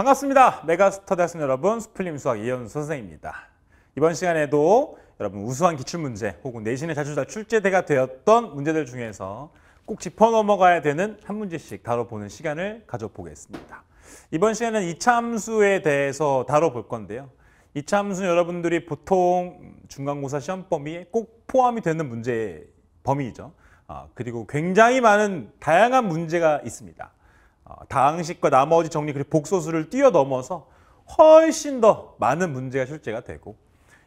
반갑습니다. 메가스터 대학생 여러분, 수필림 수학 이현 선생입니다. 이번 시간에도 여러분 우수한 기출문제 혹은 내신에 자주 출제대가 되었던 문제들 중에서 꼭 짚어 넘어가야 되는 한 문제씩 다뤄보는 시간을 가져보겠습니다. 이번 시간은 이차수에 대해서 다뤄볼 건데요. 이차함수 여러분들이 보통 중간고사 시험 범위에 꼭 포함이 되는 문제 범위이죠. 아, 그리고 굉장히 많은 다양한 문제가 있습니다. 다항식과 어, 나머지 정리 그리고 복소수를 뛰어넘어서 훨씬 더 많은 문제가 출제가 되고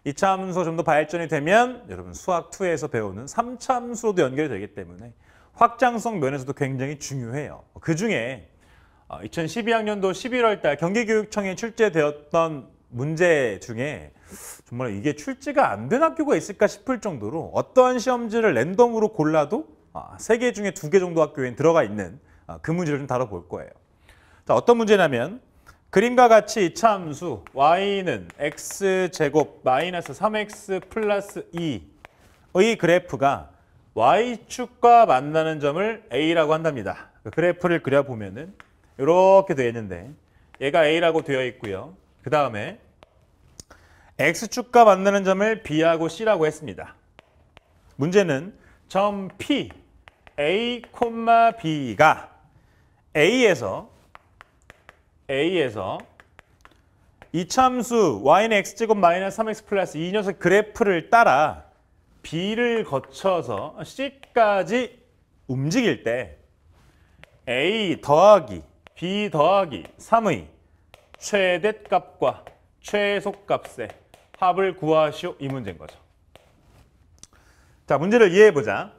이차함수가 좀 더 발전이 되면 여러분 수학2에서 배우는 삼차함수로도 연결이 되기 때문에 확장성 면에서도 굉장히 중요해요. 그중에 2012학년도 어, 11월 달 경기교육청에 출제되었던 문제 중에 정말 이게 출제가 안 된 학교가 있을까 싶을 정도로 어떠한 시험지를 랜덤으로 골라도 어, 세개 중에 두 개 정도 학교에 들어가 있는 아, 그 문제를 좀 다뤄볼 거예요. 자, 어떤 문제냐면 그림과 같이 이함수 y는 x제곱 마이너스 3x 플러스 2의 그래프가 y축과 만나는 점을 a라고 한답니다. 그 그래프를 그려보면 은 이렇게 되어 있는데 얘가 a라고 되어 있고요. 그 다음에 x축과 만나는 점을 b하고 c라고 했습니다. 문제는 점 p, a, b가 A에서 A에서 이참수 y는 x제곱 마이너스 3x 플러스 이 녀석 그래프를 따라 b를 거쳐서 c까지 움직일 때 a 더하기 b 더하기 3의 최대값과 최소값의 합을 구하시오 이 문제인 거죠. 자 문제를 이해해보자.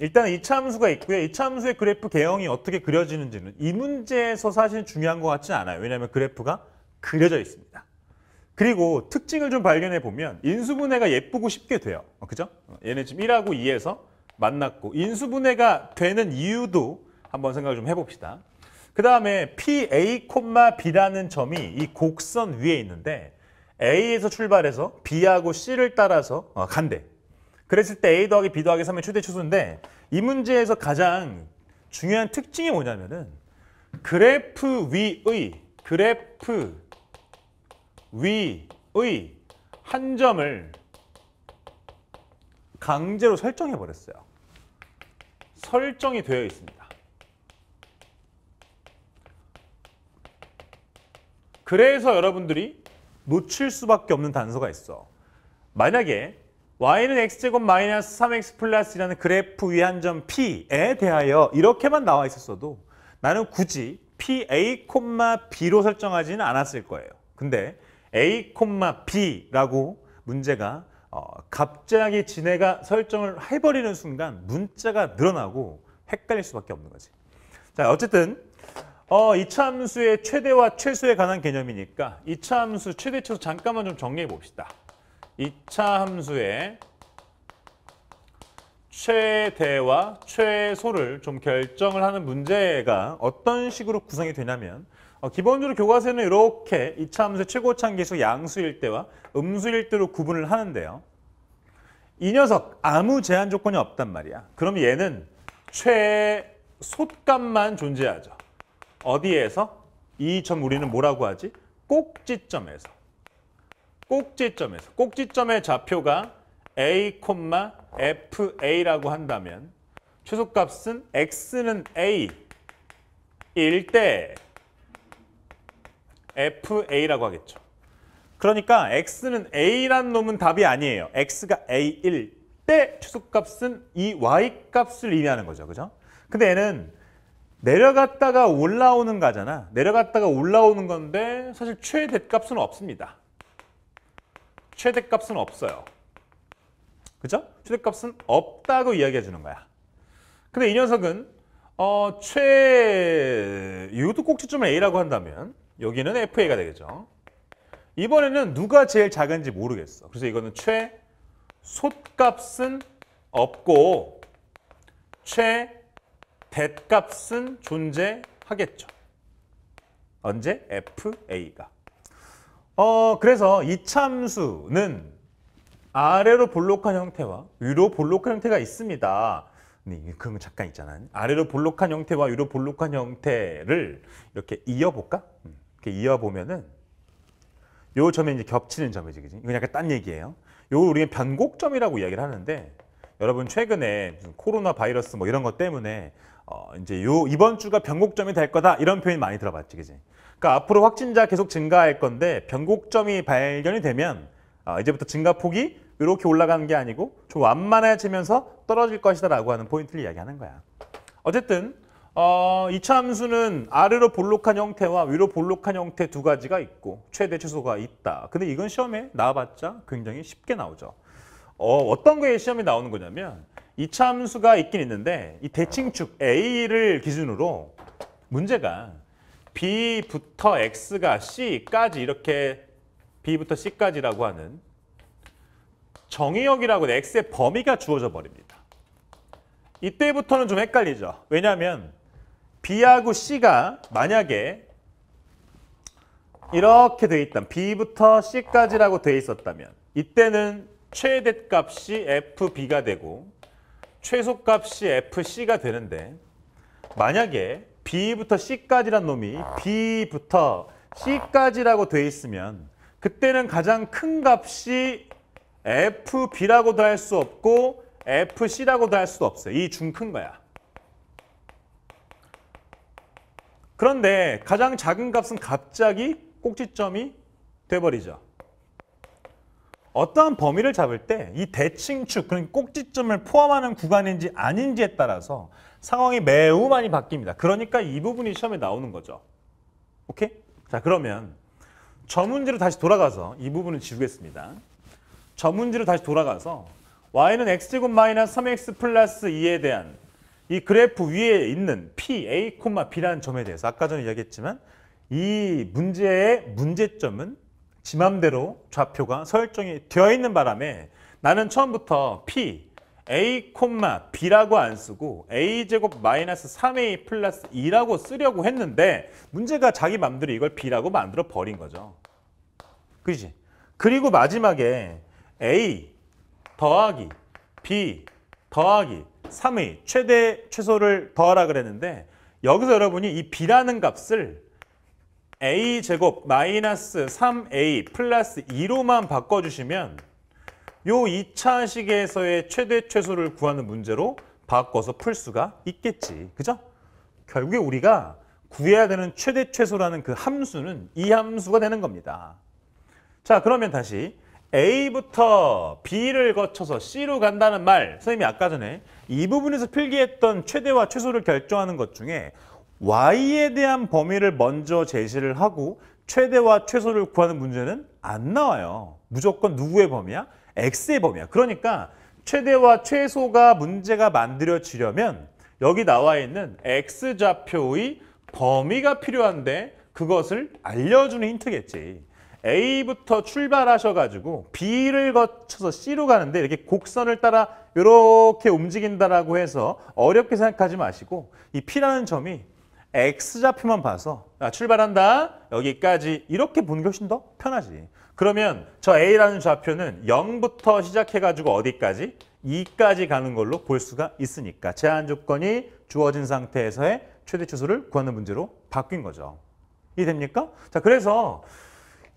일단 이참수가 있고요. 이참수의 그래프 개형이 어떻게 그려지는지는 이 문제에서 사실 중요한 것같지 않아요. 왜냐하면 그래프가 그려져 있습니다. 그리고 특징을 좀 발견해 보면 인수분해가 예쁘고 쉽게 돼요. 어, 그죠? 어, 얘네 지금 1하고 2에서 만났고 인수분해가 되는 이유도 한번 생각을 좀 해봅시다. 그 다음에 PA, B라는 점이 이 곡선 위에 있는데 A에서 출발해서 B하고 C를 따라서 어, 간대. 그랬을 때 A 더하기 B 더하기 3의 최대 추수인데이 문제에서 가장 중요한 특징이 뭐냐면은 그래프 위의 그래프 위의 한 점을 강제로 설정해 버렸어요. 설정이 되어 있습니다. 그래서 여러분들이 놓칠 수밖에 없는 단서가 있어. 만약에 y는 x제곱 마이너스 3x 플러스라는 그래프 위한점 p에 대하여 이렇게만 나와 있었어도 나는 굳이 pa, b로 설정하지는 않았을 거예요. 근데 a, b라고 문제가 어, 갑자기 지네가 설정을 해버리는 순간 문자가 늘어나고 헷갈릴 수밖에 없는 거지. 자, 어쨌든 어, 이차함수의 최대와 최소에 관한 개념이니까 이차함수 최대 치로 잠깐만 좀 정리해 봅시다. 2차 함수의 최대와 최소를 좀 결정을 하는 문제가 어떤 식으로 구성이 되냐면 어, 기본적으로 교과서에는 이렇게 2차 함수의 최고차항 수 양수일 때와 음수일 때로 구분을 하는데요. 이 녀석 아무 제한 조건이 없단 말이야. 그럼 얘는 최소값만 존재하죠. 어디에서? 이 점 우리는 뭐라고 하지? 꼭지점에서. 꼭지점에서 꼭지점의 좌표가 a, fa라고 한다면 최소값은 x는 a일 때 fa라고 하겠죠. 그러니까 x는 a란 놈은 답이 아니에요. x가 a일 때 최소값은 이 y값을 의미하는 거죠. 그죠? 근데 얘는 내려갔다가 올라오는 거잖아. 내려갔다가 올라오는 건데 사실 최대값은 없습니다. 최대값은 없어요. 그죠? 최대값은 없다고 이야기해 주는 거야. 근데 이 녀석은 어, 최... 이것도 꼭지점을 A라고 한다면 여기는 FA가 되겠죠. 이번에는 누가 제일 작은지 모르겠어. 그래서 이거는 최 솥값은 없고 최 대값은 존재하겠죠. 언제? FA가. 어, 그래서 이참수는 아래로 볼록한 형태와 위로 볼록한 형태가 있습니다. 네, 그런 거 잠깐 있잖아. 아래로 볼록한 형태와 위로 볼록한 형태를 이렇게 이어볼까? 음, 이렇게 이어보면은 요 점에 이제 겹치는 점이지, 그지? 이건 약간 딴 얘기예요. 요걸 우리는 변곡점이라고 이야기를 하는데 여러분 최근에 코로나 바이러스 뭐 이런 것 때문에 어, 이제 요 이번 주가 변곡점이 될 거다 이런 표현 많이 들어봤지, 그지? 그러니까 앞으로 확진자 계속 증가할 건데 변곡점이 발견이 되면 아, 이제부터 증가폭이 이렇게 올라가는 게 아니고 좀 완만해지면서 떨어질 것이다라고 하는 포인트를 이야기하는 거야. 어쨌든 어, 이차함수는 아래로 볼록한 형태와 위로 볼록한 형태 두 가지가 있고 최대 최소가 있다. 근데 이건 시험에 나와봤자 굉장히 쉽게 나오죠. 어, 어떤 거에 시험이 나오는 거냐면 이차함수가 있긴 있는데 이 대칭축 A를 기준으로 문제가 B부터 X가 C까지 이렇게 B부터 C까지라고 하는 정의역이라고 하는 X의 범위가 주어져 버립니다. 이때부터는 좀 헷갈리죠. 왜냐하면 B하고 C가 만약에 이렇게 돼있던 B부터 C까지라고 돼 있었다면 이때는 최대값이 FB가 되고 최소값이 FC가 되는데 만약에 B부터 C까지란 놈이 B부터 C까지라고 돼 있으면 그때는 가장 큰 값이 FB라고도 할 수 없고 FC라고도 할 수도 없어요. 이 중 큰 거야. 그런데 가장 작은 값은 갑자기 꼭지점이 돼버리죠. 어떠한 범위를 잡을 때 이 대칭축, 그러니까 꼭지점을 포함하는 구간인지 아닌지에 따라서 상황이 매우 많이 바뀝니다. 그러니까 이 부분이 시험에 나오는 거죠. 오케이? 자 그러면 저 문제로 다시 돌아가서 이 부분을 지우겠습니다. 저 문제로 다시 돌아가서 y는 x제곱 마이너스 3x 플러스 2에 대한 이 그래프 위에 있는 p, a, b라는 점에 대해서 아까 전에 이야기했지만 이 문제의 문제점은 지맘대로 좌표가 설정이 되어 있는 바람에 나는 처음부터 P, A, B라고 안 쓰고 A제곱 마이너스 3A 플러스 2라고 쓰려고 했는데 문제가 자기 맘대로 이걸 B라고 만들어 버린 거죠. 그지? 그리고 마지막에 A 더하기 B 더하기 3의 최대 최소를 더하라 그랬는데 여기서 여러분이 이 B라는 값을 a 제곱 마이너스 3a 플러스 2로만 바꿔주시면 요 2차식에서의 최대 최소를 구하는 문제로 바꿔서 풀 수가 있겠지. 그죠? 결국에 우리가 구해야 되는 최대 최소라는 그 함수는 이 함수가 되는 겁니다. 자 그러면 다시 A부터 B를 거쳐서 C로 간다는 말 선생님이 아까 전에 이 부분에서 필기했던 최대와 최소를 결정하는 것 중에 y에 대한 범위를 먼저 제시를 하고 최대와 최소를 구하는 문제는 안 나와요. 무조건 누구의 범위야? x의 범위야. 그러니까 최대와 최소가 문제가 만들어지려면 여기 나와 있는 x좌표의 범위가 필요한데 그것을 알려주는 힌트겠지. A부터 출발하셔가지고 B를 거쳐서 C로 가는데 이렇게 곡선을 따라 이렇게 움직인다라고 해서 어렵게 생각하지 마시고 이 P라는 점이 X좌표만 봐서 아, 출발한다 여기까지 이렇게 보는 게 훨씬 더 편하지 그러면 저 A라는 좌표는 0부터 시작해가지고 어디까지? 2까지 가는 걸로 볼 수가 있으니까 제한 조건이 주어진 상태에서의 최대 취소를 구하는 문제로 바뀐 거죠 이해됩니까? 자 그래서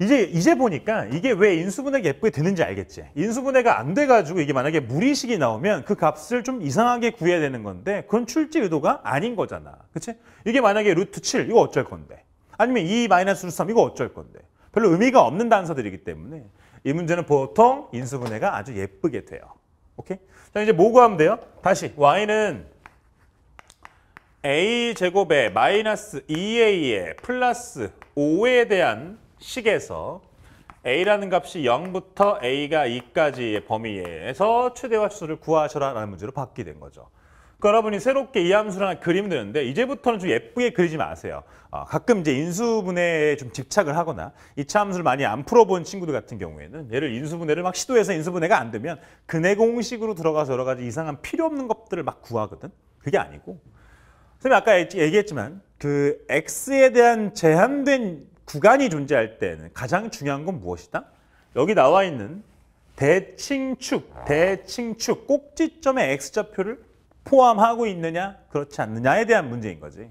이제 이제 보니까 이게 왜 인수분해가 예쁘게 되는지 알겠지. 인수분해가 안 돼가지고 이게 만약에 무리식이 나오면 그 값을 좀 이상하게 구해야 되는 건데 그건 출제 의도가 아닌 거잖아. 그치? 이게 만약에 루트 7 이거 어쩔 건데 아니면 2 마이너스 루트 3 이거 어쩔 건데 별로 의미가 없는 단서들이기 때문에 이 문제는 보통 인수분해가 아주 예쁘게 돼요. 오케이? 자 이제 뭐 구하면 돼요? 다시 y는 a 제곱에 마이너스 2a에 플러스 5에 대한 식에서 a라는 값이 0부터 a가 2까지의 범위에서 최대화 수를 구하셔라라는 문제로 바뀌게된 거죠. 그 여러분이 새롭게 이 함수를 하나 그리면 되는데 이제부터는 좀 예쁘게 그리지 마세요. 어, 가끔 이제 인수분해에 좀 집착을 하거나 이차 함수를 많이 안 풀어본 친구들 같은 경우에는 얘를 인수분해를 막 시도해서 인수분해가 안 되면 근해 공식으로 들어가서 여러 가지 이상한 필요 없는 것들을 막 구하거든. 그게 아니고 선생님 아까 얘기했지만 그 x에 대한 제한된 구간이 존재할 때는 가장 중요한 건 무엇이다? 여기 나와 있는 대칭축, 대칭축 꼭지점의 x좌표를 포함하고 있느냐 그렇지 않느냐에 대한 문제인 거지.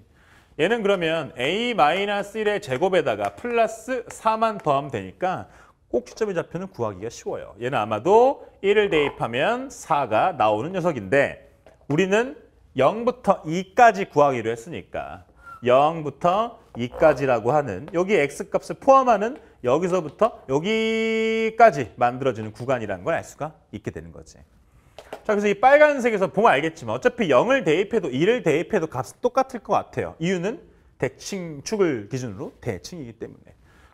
얘는 그러면 a-1의 제곱에다가 플러스 4만 더하면 되니까 꼭지점의 좌표는 구하기가 쉬워요. 얘는 아마도 1을 대입하면 4가 나오는 녀석인데 우리는 0부터 2까지 구하기로 했으니까 0부터 2까지라고 하는 여기 x값을 포함하는 여기서부터 여기까지 만들어지는 구간이라는 걸 알 수가 있게 되는 거지. 자, 그래서 이 빨간색에서 보면 알겠지만 어차피 0을 대입해도 1을 대입해도 값은 똑같을 것 같아요. 이유는 대칭축을 기준으로 대칭이기 때문에.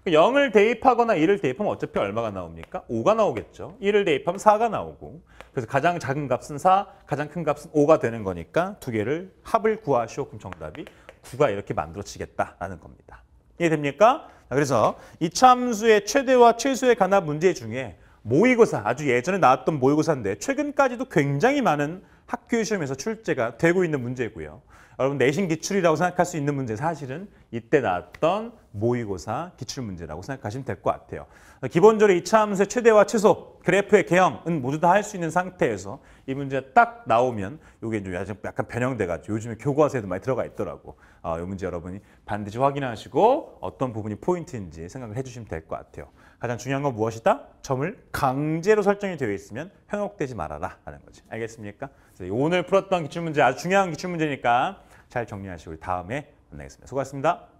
0을 그 대입하거나 1을 대입하면 어차피 얼마가 나옵니까? 5가 나오겠죠. 1을 대입하면 4가 나오고 그래서 가장 작은 값은 4, 가장 큰 값은 5가 되는 거니까 두 개를 합을 구하시오. 그럼 정답이 구가 이렇게 만들어지겠다라는 겁니다. 이해됩니까? 그래서 이참수의 최대와 최소의 간합 문제 중에 모의고사, 아주 예전에 나왔던 모의고사인데 최근까지도 굉장히 많은 학교 시험에서 출제가 되고 있는 문제고요. 여러분 내신 기출이라고 생각할 수 있는 문제 사실은 이때 나왔던 모의고사 기출 문제라고 생각하시면 될 것 같아요. 기본적으로 이 차 함수의 최대와 최소, 그래프의 개형은 모두 다 할 수 있는 상태에서 이 문제 딱 나오면 이게 이제 약간 변형돼가지고 요즘에 교과서에도 많이 들어가 있더라고. 어, 이 문제 여러분이 반드시 확인하시고 어떤 부분이 포인트인지 생각을 해주시면 될 것 같아요. 가장 중요한 건 무엇이다? 점을 강제로 설정이 되어 있으면 현혹되지 말아라 라는 거지. 알겠습니까? 오늘 풀었던 기출문제 아주 중요한 기출문제니까 잘 정리하시고 다음에 만나겠습니다. 수고하셨습니다.